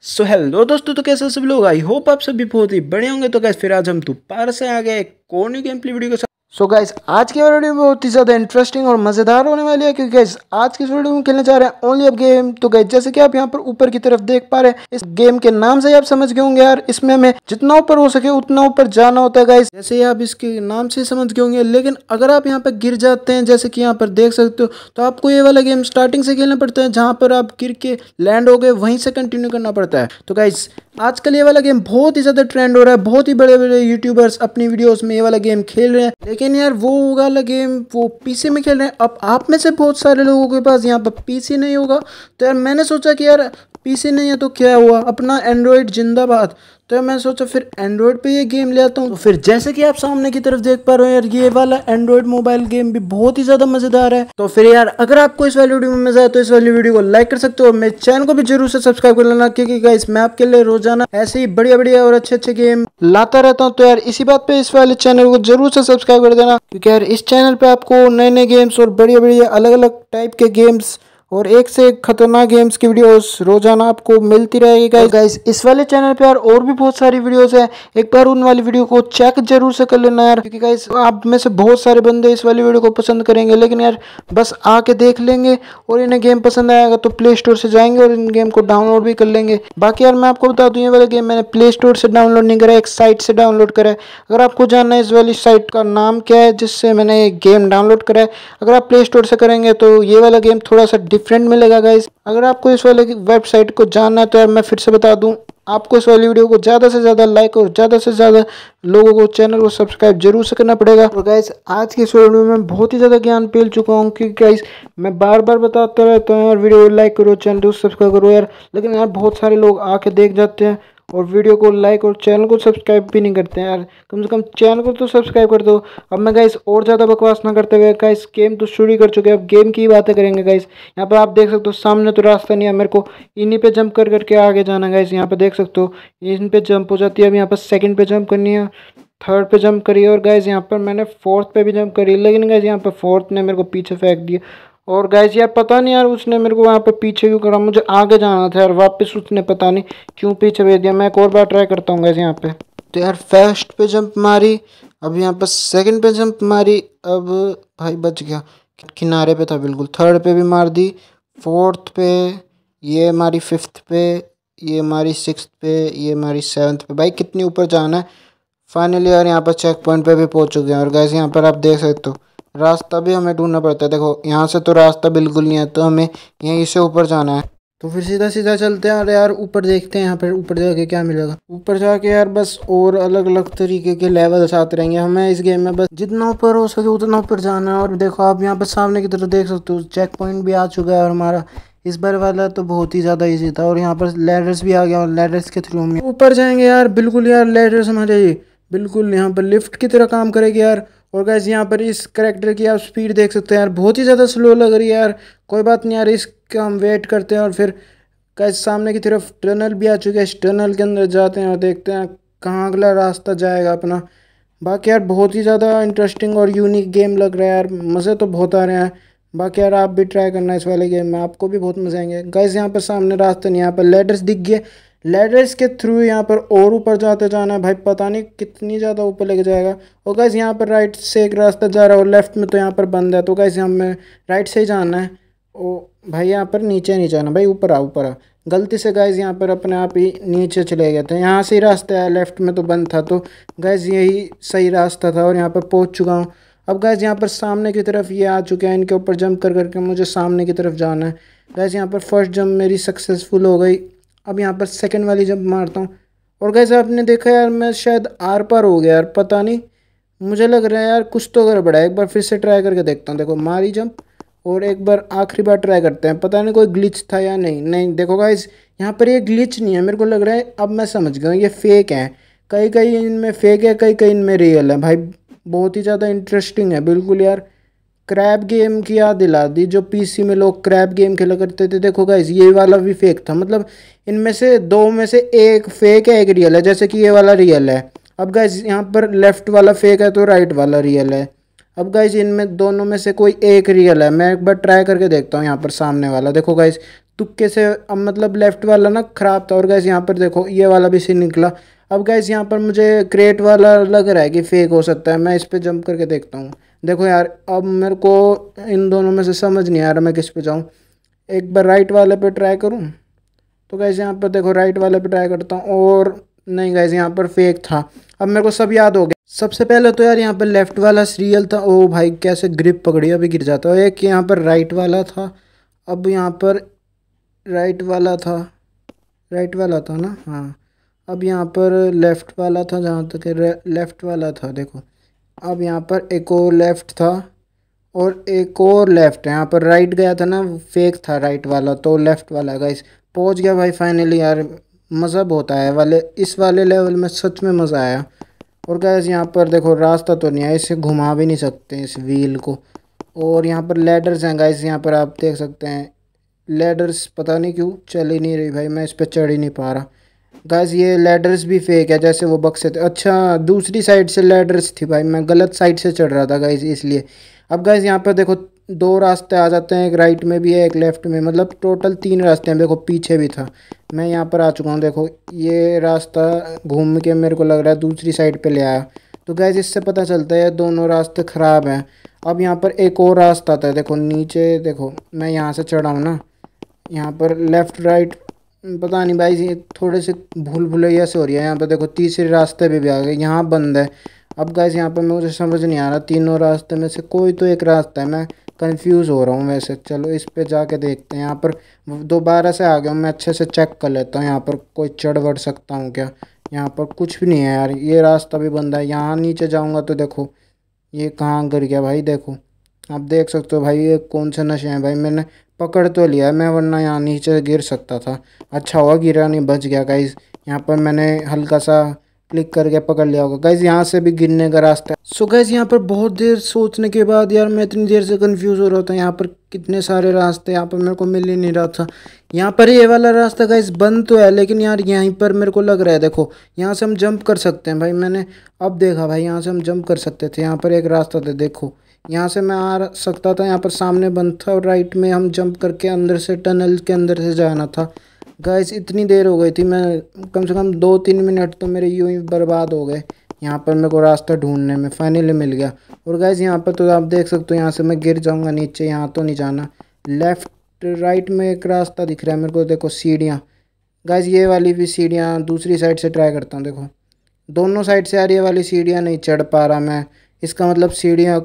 सो so, hello तो दोस्तों तो कैसे सब लोग आई होप आप सभी बहुत ही बड़े होंगे तो कैसे फिर आज हम दोपहर से आ गए एक गेम प्ले वीडियो के साथ सो so गाइज आज की वीडियो बहुत ही ज़्यादा इंटरेस्टिंग और मज़ेदार होने वाली है क्योंकि गाइज आज की वीडियो में खेलने जा रहे हैं ओनली अब गेम तो गाइज जैसे कि आप यहाँ पर ऊपर की तरफ देख पा रहे हैं इस गेम के नाम से आप समझ गए होंगे यार इसमें हमें जितना ऊपर हो सके उतना ऊपर जाना होता है गाइज जैसे ही आप इसके नाम से समझ गए होंगे लेकिन अगर आप यहाँ पर गिर जाते हैं जैसे कि यहाँ पर देख सकते हो तो आपको ये वाला गेम स्टार्टिंग से खेलना पड़ता है जहाँ पर आप गिर के लैंड हो गए वहीं से कंटिन्यू करना पड़ता है तो गाइज आजकल ये वाला गेम बहुत ही ज़्यादा ट्रेंड हो रहा है बहुत ही बड़े बड़े यूट्यूबर्स अपनी वीडियोज़ में ये वाला गेम खेल रहे हैं लेकिन यार वो वाला गेम वो पीसी में खेल रहे हैं अब आप में से बहुत सारे लोगों के पास यहाँ पर पीसी नहीं होगा तो यार मैंने सोचा कि यार पीसी नहीं है तो क्या हुआ अपना एंड्रॉयड जिंदाबाद तो मैं सोचा फिर एंड्रॉयड पे ये गेम ले आता हूँ तो फिर जैसे कि आप सामने की तरफ देख पा रहे हो यार ये वाला एंड्रॉयड मोबाइल गेम भी बहुत ही ज़्यादा मज़ेदार है तो फिर यार अगर आपको इस वाली वीडियो में मजा आया तो इस वाली वीडियो को लाइक कर सकते हो मेरे चैनल को भी जरूर से सब्सक्राइब कर लेना क्योंकि इस मैं आपके लिए रोजाना ऐसे ही बढ़िया बढ़िया और अच्छे अच्छे गेम लाता रहता हूँ तो यार इसी बात पे इस वाले चैनल को जरूर से सब्सक्राइब कर देना क्योंकि यार इस चैनल पे आपको नए नए गेम्स और बढ़िया बढ़िया अलग अलग टाइप के गेम्स और एक से एक खतरनाक गेम्स की वीडियोस रोजाना आपको मिलती रहेगी गाइस तो गाइस इस वाले चैनल पे यार और भी बहुत सारी वीडियोस है एक बार उन वाली वीडियो को चेक जरूर से कर लेना यार क्योंकि गाइस आप में से बहुत सारे बंदे इस वाली वीडियो को पसंद करेंगे लेकिन यार बस आके देख लेंगे और इन्हें गेम पसंद आएगा तो प्ले स्टोर से जाएंगे और इन गेम को डाउनलोड भी कर लेंगे बाकी यार मैं आपको बता दूँ ये वाला गेम मैंने प्ले स्टोर से डाउनलोड नहीं करा एक साइट से डाउनलोड करा है अगर आपको जानना है इस वाली साइट का नाम क्या है जिससे मैंने ये गेम डाउनलोड करा है अगर आप प्ले स्टोर से करेंगे तो ये वाला गेम थोड़ा सा डिफरेंट मिलेगा गाइस अगर आपको इस वाले वेबसाइट को जानना है तो यार मैं फिर से बता दूं आपको इस वाली वीडियो को ज़्यादा से ज़्यादा लाइक और ज़्यादा से ज़्यादा लोगों को चैनल को सब्सक्राइब जरूर से करना पड़ेगा और गाइस आज के इस वीडियो में बहुत ही ज़्यादा ज्ञान पेल चुका हूँ क्योंकि गाइस मैं बार बार बताता रहता हूँ यार वीडियो लाइक करो चैनल को सब्सक्राइब करो यार लेकिन यार बहुत सारे लोग आके देख जाते हैं और वीडियो को लाइक और चैनल को सब्सक्राइब भी नहीं करते हैं यार कम से कम चैनल को तो सब्सक्राइब कर दो अब मैं गाइस और ज़्यादा बकवास ना करते हुए गाइस गेम तो शुरू कर चुके हैं अब गेम की ही बातें करेंगे गाइस यहाँ पर आप देख सकते हो सामने तो रास्ता नहीं है मेरे को इन्हीं पर जंप कर करके आगे जाना गाइस यहाँ पर देख सकते हो इन पर जंप हो जाती है अब यहाँ पर सेकेंड पर जंप करनी है थर्ड पे जंप करी और गाइज यहाँ पर मैंने फोर्थ पे भी जंप करी लेकिन गाइज यहाँ पर फोर्थ ने मेरे को पीछे फेंक दिया और गैस यार पता नहीं यार उसने मेरे को वहाँ पे पीछे क्यों करा मुझे आगे जाना था यार वापस उसने पता नहीं क्यों पीछे भेज दिया मैं एक और बार ट्राई करता हूँ गैस यहाँ पे तो यार फर्स्ट पे जंप मारी अब यहाँ पर सेकंड पे जंप मारी अब भाई बच गया किनारे पे था बिल्कुल थर्ड पे भी मार दी फोर्थ पे ये मारी फिफ्थ पे ये हमारी सिक्स पे ये मारी सेवन्थ पे भाई कितनी ऊपर जाना है फाइनली यार यहाँ पर चेक पॉइंट पर भी पहुँच चुके हैं और गैस यहाँ पर आप देख सकते हो रास्ता भी हमें ढूंढना पड़ता है देखो यहाँ से तो रास्ता बिल्कुल नहीं है तो हमें यहीं से ऊपर जाना है तो फिर सीधा सीधा चलते हैं अरे यार ऊपर देखते हैं यहाँ पर ऊपर जाके क्या मिलेगा ऊपर जाके यार बस और अलग अलग तरीके के लेवल आते रहेंगे हमें इस गेम में बस जितना ऊपर हो सके उतना ऊपर जाना है और देखो आप यहाँ पर सामने की तरफ देख सकते हो चेक पॉइंट भी आ चुका है और हमारा इस बार वाला तो बहुत ही ज़्यादा ईजी था और यहाँ पर लेडर्स भी आ गया और लेडर्स के थ्रू में ऊपर जाएंगे यार बिल्कुल यार लेडर्स हमारे बिल्कुल यहाँ पर लिफ्ट की तरह काम करेगी यार और गैस यहाँ पर इस करेक्टर की आप स्पीड देख सकते हैं यार बहुत ही ज़्यादा स्लो लग रही है यार कोई बात नहीं यार इसका हम वेट करते हैं और फिर गैस सामने की तरफ टनल भी आ चुके हैं इस टनल के अंदर जाते हैं और देखते हैं कहाँ अगला रास्ता जाएगा अपना बाकी यार बहुत ही ज़्यादा इंटरेस्टिंग और यूनिक गेम लग रहा है यार मज़े तो बहुत आ रहे हैं बाकी यार आप भी ट्राई करना इस वाले गेम में आपको भी बहुत मज़े आएंगे गैस यहाँ पर सामने रास्ते नहीं यहाँ पर लेडर्स दिख गए लेडर्स के थ्रू यहाँ पर और ऊपर जाते जाना है भाई पता नहीं कितनी ज़्यादा ऊपर लेके जाएगा और गैस यहाँ पर राइट से एक रास्ता जा रहा है और लेफ्ट में तो यहाँ पर बंद है तो गैस हमें राइट से ही जाना है और भाई यहाँ पर नीचे नहीं जाना भाई ऊपर आ ऊपर आ गलती से गैस यहाँ पर अपने आप ही नीचे चले गए थे यहाँ से ही रास्ता है लेफ्ट में तो बंद था तो गैस यही सही रास्ता था और यहाँ पर पहुँच चुका हूँ अब गैस यहाँ पर सामने की तरफ ये आ चुके हैं इनके ऊपर जंप कर करके मुझे सामने की तरफ जाना है गैस यहाँ पर फर्स्ट जंप मेरी सक्सेसफुल हो गई अब यहाँ पर सेकेंड वाली जब मारता हूँ और गैसे आपने देखा यार मैं शायद आर पार हो गया यार पता नहीं मुझे लग रहा है यार कुछ तो गड़बड़ा है एक बार फिर से ट्राई करके देखता हूँ देखो मारी जंप और एक बार आखिरी बार ट्राई करते हैं पता नहीं कोई ग्लिच था या नहीं नहीं देखो गाइज यहाँ पर ये ग्लिच नहीं है मेरे को लग रहा है अब मैं समझ गया ये फेक हैं कई कई इनमें फेक है कई कई इनमें रियल है भाई बहुत ही ज़्यादा इंटरेस्टिंग है बिल्कुल यार क्रैब गेम की याद दिला दी जो पीसी में लोग क्रैब गेम खेला करते थे देखो गाइज ये वाला भी फेक था मतलब इनमें से दो में से एक फेक है एक रियल है जैसे कि ये वाला रियल है अब गाइज यहाँ पर लेफ़्ट वाला फेक है तो राइट वाला रियल है अब गाइज इनमें दोनों में से कोई एक रियल है मैं एक बार ट्राई करके देखता हूँ यहाँ पर सामने वाला देखो गाइज तुक्के से अब मतलब लेफ़्ट वाला ना ख़राब था और गैस यहाँ पर देखो ये वाला भी सीन निकला अब गैस यहाँ पर मुझे क्रेट वाला लग रहा है कि फेक हो सकता है मैं इस पर जंप करके देखता हूँ देखो यार अब मेरे को इन दोनों में से समझ नहीं आ रहा मैं किस पे जाऊँ एक बार राइट वाले पे ट्राई करूँ तो कैसे यहाँ पर देखो राइट वाले पे ट्राई करता हूँ और नहीं गए यहाँ पर फेक था अब मेरे को सब याद हो गया सबसे पहले तो यार यहाँ पर लेफ़्ट वाला सीरियल था ओ भाई कैसे ग्रिप पकड़ी अभी गिर जाता है एक यहाँ पर राइट वाला था अब यहाँ पर राइट वाला था राइट वाला था ना हाँ अब यहाँ पर लेफ़्ट वाला था जहाँ तक लेफ़्ट वाला था देखो अब यहाँ पर एक और लेफ़्ट था और एक और लेफ़्ट है यहाँ पर राइट गया था ना फेक था राइट वाला तो लेफ़्ट वाला गाइस पहुँच गया भाई फाइनली यार मज़ा बहुत आया वाले इस वाले लेवल में सच में मज़ा आया और गैस यहाँ पर देखो रास्ता तो नहीं आया इसे घुमा भी नहीं सकते इस व्हील को और यहाँ पर लेडर्स हैं गाइस यहाँ पर आप देख सकते हैं लेडर्स पता नहीं क्यों चल ही नहीं रही भाई मैं इस पर चढ़ ही नहीं पा रहा गैस ये लेडर्स भी फेक है जैसे वो बक्से थे अच्छा दूसरी साइड से लेडर्स थी भाई मैं गलत साइड से चढ़ रहा था गैस इसलिए अब गैस यहाँ पर देखो दो रास्ते आ जाते हैं एक राइट में भी है एक लेफ्ट में मतलब टोटल तीन रास्ते हैं देखो पीछे भी था मैं यहाँ पर आ चुका हूँ देखो ये रास्ता घूम के मेरे को लग रहा है दूसरी साइड पे ले आया तो गैस इससे पता चलता है दोनों रास्ते ख़राब हैं अब यहाँ पर एक और रास्ता था देखो नीचे देखो मैं यहाँ से चढ़ाऊँ ना यहाँ पर लेफ़्ट राइट पता नहीं भाई जी थोड़े से भूल भुलैया से हो रही है यहाँ पे देखो तीसरे रास्ते पे भी आ गए यहाँ बंद है अब गाइस यहाँ पे मुझे समझ नहीं आ रहा तीनों रास्ते में से कोई तो एक रास्ता है मैं कंफ्यूज हो रहा हूँ वैसे चलो इस पे जाके देखते हैं यहाँ पर दोबारा से आ गया हूँ मैं अच्छे से चेक कर लेता हूँ यहाँ पर कोई चढ़ बढ़ सकता हूँ क्या यहाँ पर कुछ भी नहीं है यार ये रास्ता भी बंद है यहाँ नीचे जाऊँगा तो देखो ये कहाँ गिर गया भाई देखो आप देख सकते हो भाई ये कौन से नशे हैं भाई मैंने पकड़ तो लिया मैं वरना यहाँ नीचे गिर सकता था अच्छा हुआ गिरा नहीं बच गया गाइज यहाँ पर मैंने हल्का सा क्लिक करके पकड़ लिया होगा गाइज यहाँ से भी गिरने का रास्ता है सो गाइज यहाँ पर बहुत देर सोचने के बाद यार मैं इतनी देर से कंफ्यूज हो रहा था यहाँ पर कितने सारे रास्ते यहाँ पर मेरे को मिल ही नहीं रहा था यहाँ पर ये वाला रास्ता गाइज बंद तो है लेकिन यार यहीं पर मेरे को लग रहा है देखो यहाँ से हम जंप कर सकते हैं भाई मैंने अब देखा भाई यहाँ से हम जंप कर सकते थे यहाँ पर एक रास्ता था देखो यहाँ से मैं आ सकता था यहाँ पर सामने बंद था और राइट में हम जंप करके अंदर से टनल के अंदर से जाना था गैस इतनी देर हो गई थी मैं कम से कम दो तीन मिनट तो मेरे यूँ ही बर्बाद हो गए यहाँ पर मेरे को रास्ता ढूंढने में फाइनली मिल गया और गैस यहाँ पर तो आप देख सकते हो यहाँ से मैं गिर जाऊँगा नीचे यहाँ तो नहीं जाना लेफ़्ट राइट में एक रास्ता दिख रहा है मेरे को देखो सीढ़ियाँ गैस ये वाली भी सीढ़ियाँ दूसरी साइड से ट्राई करता हूँ देखो दोनों साइड से आ रही वाली सीढ़ियाँ नहीं चढ़ पा रहा मैं इसका मतलब सीढ़ियाँ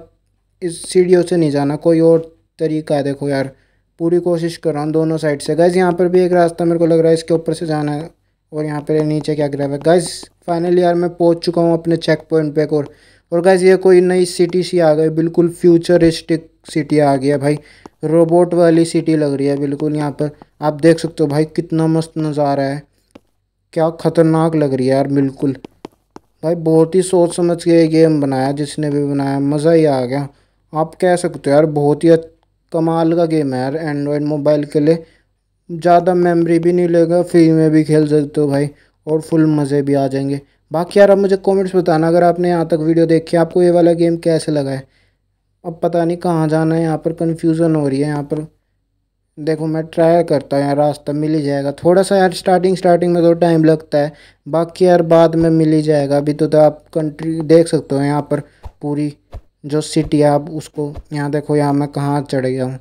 इस सीढ़ियों से नहीं जाना कोई और तरीका है देखो यार पूरी कोशिश कर रहा हूँ दोनों साइड से गैस यहाँ पर भी एक रास्ता मेरे को लग रहा है इसके ऊपर से जाना है और यहाँ पर नीचे क्या गिरा हुआ है गैस फाइनली यार मैं पहुँच चुका हूँ अपने चेक पॉइंट पे और और गैस ये कोई नई सिटी सी आ गई बिल्कुल फ्यूचरिस्टिक सिटी आ गया भाई रोबोट वाली सिटी लग रही है बिल्कुल यहाँ पर आप देख सकते हो भाई कितना मस्त नज़ारा है क्या ख़तरनाक लग रही है यार बिल्कुल भाई बहुत ही सोच समझ के गेम बनाया जिसने भी बनाया मज़ा ही आ गया आप कह सकते हो यार बहुत ही कमाल का गेम है यार एंड्रॉयड मोबाइल के लिए ज़्यादा मेमोरी भी नहीं लेगा फ्री में भी खेल सकते हो भाई और फुल मज़े भी आ जाएंगे बाकी यार अब मुझे कमेंट्स बताना अगर आपने यहाँ तक वीडियो देखी आपको ये वाला गेम कैसे लगा है अब पता नहीं कहाँ जाना है यहाँ पर कन्फ्यूज़न हो रही है यहाँ पर देखो मैं ट्राई करता हूँ यार रास्ता मिल ही जाएगा थोड़ा सा यार स्टार्टिंग स्टार्टिंग में तो टाइम लगता है बाकी यार बाद में मिल ही जाएगा अभी तो, तो आप कंट्री देख सकते हो यहाँ पर पूरी जो सिटी है आप उसको यहाँ देखो यहाँ मैं कहाँ चढ़ गया हूँ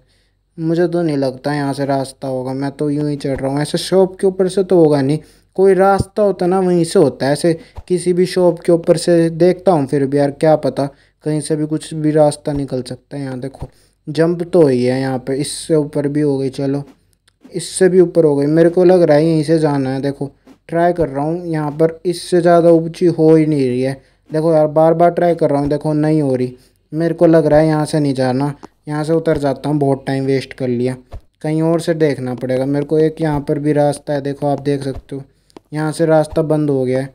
मुझे तो नहीं लगता यहाँ से रास्ता होगा मैं तो यूँ ही चढ़ रहा हूँ ऐसे शॉप के ऊपर से तो होगा नहीं कोई रास्ता होता ना वहीं से होता है ऐसे किसी भी शॉप के ऊपर से देखता हूँ फिर भी यार क्या पता कहीं से भी कुछ भी रास्ता निकल सकता है यहाँ देखो जंप तो ही है यहाँ पे इससे ऊपर भी हो गई चलो इससे भी ऊपर हो गई मेरे को लग रहा है यहीं से जाना है देखो ट्राई कर रहा हूँ यहाँ पर इससे ज़्यादा ऊँची हो ही नहीं रही है देखो यार बार बार ट्राई कर रहा हूँ देखो नहीं हो रही मेरे को लग रहा है यहाँ से नहीं जाना यहाँ से उतर जाता हूँ बहुत टाइम वेस्ट कर लिया कहीं और से देखना पड़ेगा मेरे को एक यहाँ पर भी रास्ता है देखो आप देख सकते हो यहाँ से रास्ता बंद हो गया है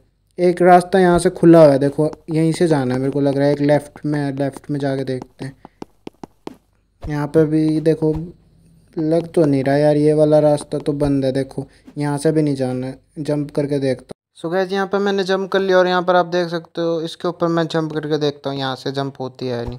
एक रास्ता यहाँ से खुला हुआ है देखो यहीं से जाना है मेरे को लग रहा है एक लेफ़्ट में लेफ़्ट में जाके देखते हैं यहाँ पर भी देखो लग तो नहीं रहा यार ये वाला रास्ता तो बंद है देखो यहाँ से भी नहीं जाना है जंप करके देखता सो गैज यहाँ पर मैंने जंप कर लिया और यहाँ पर आप देख सकते हो इसके ऊपर मैं जंप करके देखता हूँ यहाँ से जंप होती है नहीं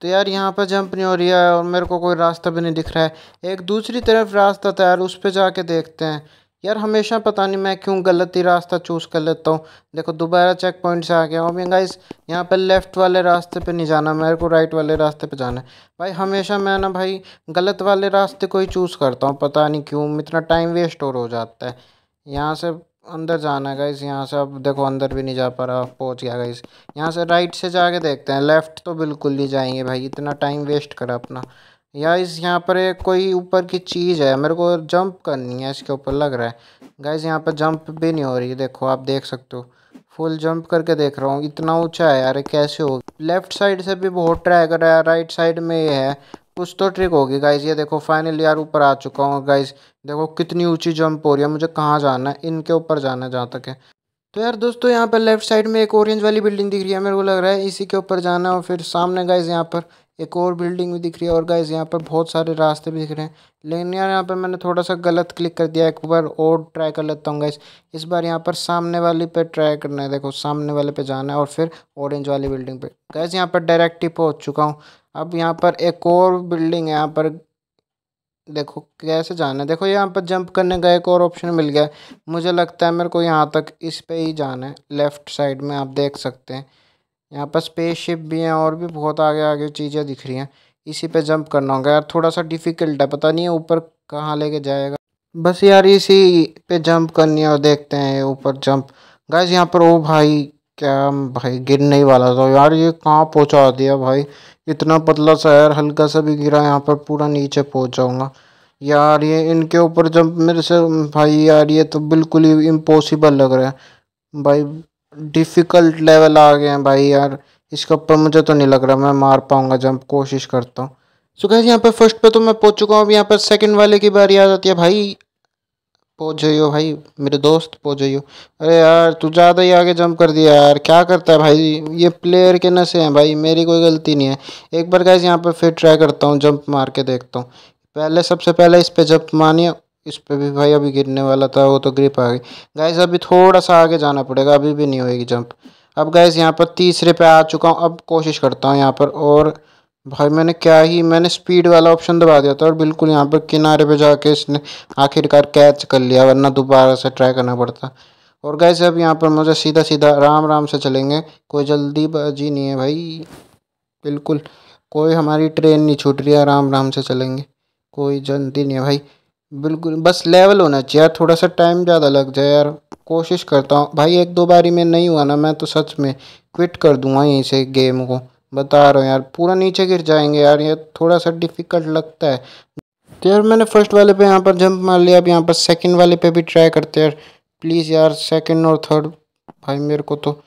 तो यार यहाँ पर जंप नहीं हो रही है और मेरे को कोई रास्ता भी नहीं दिख रहा है एक दूसरी तरफ रास्ता था तो यार उस पर जाके देखते हैं यार हमेशा पता नहीं मैं क्यों गलत ही रास्ता चूज़ कर लेता हूँ देखो दोबारा चेक पॉइंट से आ गया हूँ इस यहाँ पर लेफ़्ट वाले रास्ते पे नहीं जाना मेरे को राइट वाले रास्ते पे जाना है भाई हमेशा मैं ना भाई गलत वाले रास्ते को ही चूज़ करता हूँ पता नहीं क्यों इतना टाइम वेस्ट और हो जाता है यहाँ से अंदर जाना है गाइस यहाँ से अब देखो अंदर भी नहीं जा पा रहा पहुँच गया गाइस यहाँ से राइट से जाके देखते हैं लेफ़्ट तो बिल्कुल नहीं जाएंगे भाई इतना टाइम वेस्ट करा अपना या इस यहाँ पर एक कोई ऊपर की चीज़ है मेरे को जंप करनी है इसके ऊपर लग रहा है गाइस यहाँ पर जंप भी नहीं हो रही देखो आप देख सकते हो फुल जंप करके देख रहा हूँ इतना ऊँचा है यार कैसे हो लेफ़्ट साइड से भी बहुत ट्राई कर रहा है राइट साइड में ये है कुछ तो ट्रिक होगी गाइज ये देखो फाइनल यार ऊपर आ चुका हूँ गाइज देखो कितनी ऊंची जंप हो रही है मुझे कहाँ जाना है इनके ऊपर जाना है जहाँ तक है तो यार दोस्तों यहाँ पर लेफ्ट साइड में एक ऑरेंज वाली बिल्डिंग दिख रही है मेरे को लग रहा है इसी के ऊपर जाना है और फिर सामने गाइज यहाँ पर एक और बिल्डिंग भी दिख रही है और गाइज यहाँ पर बहुत सारे रास्ते भी दिख रहे हैं लेकिन यार यहाँ पर मैंने थोड़ा सा गलत क्लिक कर दिया एक बार और ट्राई कर लेता हूँ गाइज इस बार यहाँ पर सामने वाली पे ट्राई करना है देखो सामने वाले पे जाना है और फिर ऑरेंज वाली बिल्डिंग पे गाइज यहाँ पर डायरेक्ट ही पहुँच चुका हूँ अब यहाँ पर एक और बिल्डिंग है यहाँ पर देखो कैसे जाना है देखो यहाँ पर जंप करने का एक और ऑप्शन मिल गया मुझे लगता है मेरे को यहाँ तक इस पे ही जाना है लेफ़्ट साइड में आप देख सकते हैं यहाँ पर स्पेसशिप भी हैं और भी बहुत आगे आगे चीज़ें दिख रही हैं इसी पे जंप करना होगा यार थोड़ा सा डिफ़िकल्ट है पता नहीं है ऊपर कहाँ लेके जाएगा बस यार इसी पे जंप करनी है और देखते हैं ऊपर जंप गैस यहाँ पर ओ भाई क्या भाई गिरने वाला था यार ये कहाँ पहुँचा दिया भाई इतना पतला सा यार हल्का सा भी गिरा यहाँ पर पूरा नीचे पहुँच जाऊँगा यार ये इनके ऊपर जब मेरे से भाई यार ये तो बिल्कुल ही इम्पॉसिबल लग रहा है भाई डिफ़िकल्ट लेवल आ गए हैं भाई यार इसके ऊपर मुझे तो नहीं लग रहा मैं मार पाऊँगा जब कोशिश करता हूँ सो so यहाँ पर फर्स्ट पे तो मैं पहुँच चुका हूँ अब यहाँ पर सेकंड वाले की बारी आ जाती है भाई पहुँच जाइयो भाई मेरे दोस्त पहुँच जाइयो अरे यार तू ज़्यादा ही आगे जंप कर दिया यार क्या करता है भाई ये प्लेयर के नशे हैं भाई मेरी कोई गलती नहीं है एक बार गैस यहाँ पर फिर ट्राई करता हूँ जंप मार के देखता हूँ पहले सबसे पहले इस पर जंप मानिए इस पर भी भाई अभी गिरने वाला था वो तो ग्रिप आ गई गैस अभी थोड़ा सा आगे जाना पड़ेगा अभी भी नहीं होएगी जंप अब गैस यहाँ पर तीसरे पे आ चुका हूँ अब कोशिश करता हूँ यहाँ पर और भाई मैंने क्या ही मैंने स्पीड वाला ऑप्शन दबा दिया था और बिल्कुल यहाँ पर किनारे पे जाके इसने आखिरकार कैच कर लिया वरना दोबारा से ट्राई करना पड़ता और गए अब यहाँ पर मुझे सीधा सीधा आराम आराम से चलेंगे कोई जल्दी बाजी नहीं है भाई बिल्कुल कोई हमारी ट्रेन नहीं छूट रही है आराम आराम से चलेंगे कोई जल्दी नहीं है भाई बिल्कुल बस लेवल होना चाहिए यार थोड़ा सा टाइम ज़्यादा लग जाए यार कोशिश करता हूँ भाई एक दो बारी में नहीं हुआ ना मैं तो सच में क्विट कर दूँगा यहीं से गेम को बता रहा हूँ यार पूरा नीचे गिर जाएंगे यार ये थोड़ा सा डिफ़िकल्ट लगता है तो यार मैंने फर्स्ट वाले पे यहाँ पर जंप मार लिया अब यहाँ पर सेकंड वाले पे भी ट्राई करते यार प्लीज़ यार सेकंड और थर्ड भाई मेरे को तो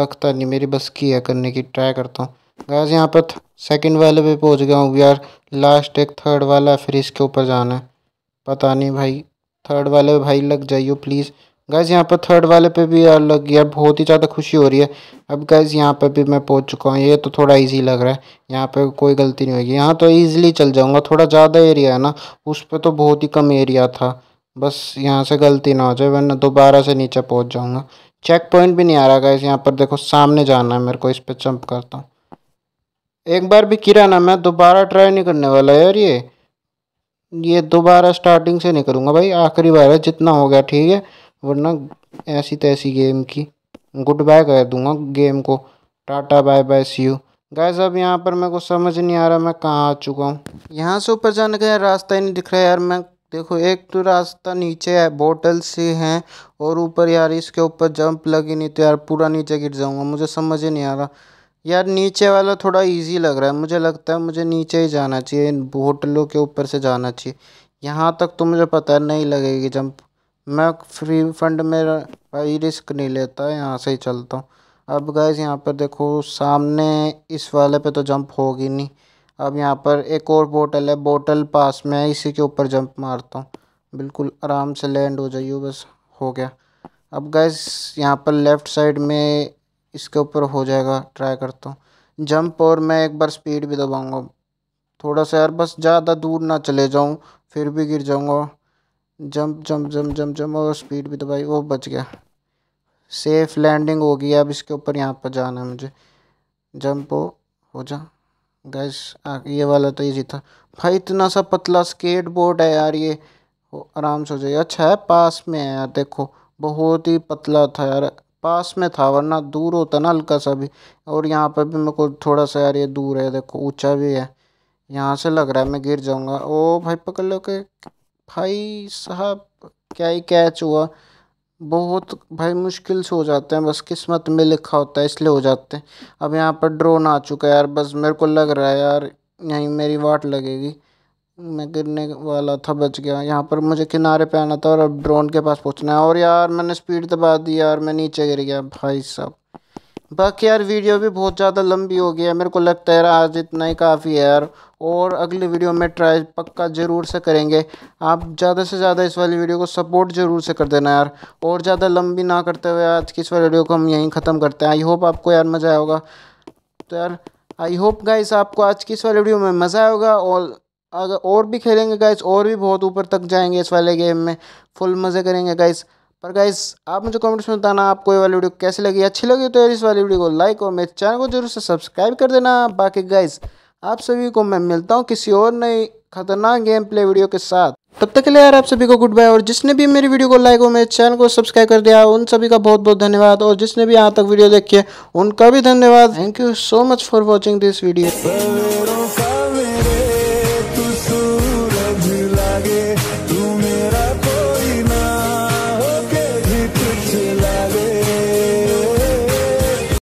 लगता नहीं मेरी बस की है करने की ट्राई करता हूँ गैस यहाँ पर सेकंड वाले पे पहुँच गया हूँ यार लास्ट एक थर्ड वाला फिर इसके ऊपर जाना है पता नहीं भाई थर्ड वाले भाई लग जाइयो प्लीज़ गैस यहाँ पर थर्ड वाले पे भी लग गया बहुत ही ज़्यादा खुशी हो रही है अब गैस यहाँ पर भी मैं पहुँच चुका हूँ ये तो थोड़ा इजी लग रहा है यहाँ पे कोई गलती नहीं होगी यहाँ तो इजीली चल जाऊँगा थोड़ा ज़्यादा एरिया है ना उस पर तो बहुत ही कम एरिया था बस यहाँ से गलती ना हो जाए वरना दोबारा से नीचे पहुँच जाऊँगा चेक पॉइंट भी नहीं आ रहा गैस यहाँ पर देखो सामने जाना है मेरे को इस पर चंप करता हूँ एक बार भी किरा ना मैं दोबारा ट्राई नहीं करने वाला यार ये ये दोबारा स्टार्टिंग से नहीं करूँगा भाई आखिरी बार है जितना हो गया ठीक है वरना ऐसी तैसी गेम की गुड बाय कह दूंगा गेम को tata bye bye see you guys अब यहाँ पर मेरे को समझ नहीं आ रहा मैं कहाँ आ चुका हूँ यहाँ से ऊपर जाने का यार रास्ता ही नहीं दिख रहा यार मैं देखो एक तो रास्ता नीचे है बोटल से हैं और ऊपर यार इसके ऊपर जंप लगी नहीं तो यार पूरा नीचे गिर जाऊँगा मुझे समझ ही नहीं आ रहा यार नीचे वाला थोड़ा ईजी लग रहा है मुझे लगता है मुझे नीचे ही जाना चाहिए इन होटलों के ऊपर से जाना चाहिए यहाँ तक तो मुझे पता नहीं लगेगी जंप मैं फ्री फंड में भाई रिस्क नहीं लेता यहाँ से ही चलता हूँ अब गैस यहाँ पर देखो सामने इस वाले पे तो जंप होगी नहीं अब यहाँ पर एक और बोटल है बोटल पास में है इसी के ऊपर जंप मारता हूँ बिल्कुल आराम से लैंड हो जाइए बस हो गया अब गैस यहाँ पर लेफ़्ट साइड में इसके ऊपर हो जाएगा ट्राई करता हूँ जंप और मैं एक बार स्पीड भी दबाऊँगा थोड़ा सा यार बस ज़्यादा दूर ना चले जाऊँ फिर भी गिर जाऊँगा jump jump jump jump jump और स्पीड भी तो भाई वो बच गया सेफ लैंडिंग हो गई अब इसके ऊपर यहाँ पर जाना है मुझे जंप हो हो जा गैस ये वाला तो ईजी था भाई इतना सा पतला स्केट बोर्ड है यार ये आराम से हो जाए अच्छा है पास में है यार देखो बहुत ही पतला था यार पास में था वरना दूर होता ना हल्का सा भी और यहाँ पर भी मेरे को थोड़ा सा यार ये दूर है देखो ऊँचा भी है यहाँ से लग रहा है मैं गिर जाऊँगा ओ भाई पकड़ लो के भाई साहब क्या ही कैच हुआ बहुत भाई मुश्किल से हो जाते हैं बस किस्मत में लिखा होता है इसलिए हो जाते हैं अब यहाँ पर ड्रोन आ चुका है यार बस मेरे को लग रहा है यार यहीं मेरी वाट लगेगी मैं गिरने वाला था बच गया यहाँ पर मुझे किनारे पे आना था और अब ड्रोन के पास पहुँचना है और यार मैंने स्पीड दबा दी यार मैं नीचे गिर गया भाई साहब बाकी यार वीडियो भी बहुत ज़्यादा लंबी हो गई है मेरे को लगता है यार आज इतना ही काफ़ी है यार और अगली वीडियो में ट्राई पक्का ज़रूर से करेंगे आप ज़्यादा से ज़्यादा इस वाली वीडियो को सपोर्ट ज़रूर से कर देना यार और ज़्यादा लंबी ना करते हुए आज की इस वाली वीडियो को हम यहीं ख़त्म करते हैं आई होप आपको यार मज़ा आया होगा तो यार आई होप गाइस आपको आज की इस वाली वीडियो में मज़ा आया होगा और अगर और भी खेलेंगे गाइस और भी बहुत ऊपर तक जाएंगे इस वाले गेम में फुल मज़े करेंगे गाइस पर गाइज आप मुझे कमेंट्स में बताना आपको ये वाली वीडियो कैसी लगी अच्छी लगी तो इस वाली वीडियो को लाइक और मेरे चैनल को जरूर से सब्सक्राइब कर देना बाकी गाइज आप सभी को मैं मिलता हूँ किसी और नई खतरनाक गेम प्ले वीडियो के साथ तब तक के लिए यार आप सभी को गुड बाय और जिसने भी मेरी वीडियो को लाइक और मेरे चैनल को सब्सक्राइब कर दिया उन सभी का बहुत बहुत धन्यवाद और जिसने भी यहाँ तक वीडियो देखी है उनका भी धन्यवाद thank you so much for watching this video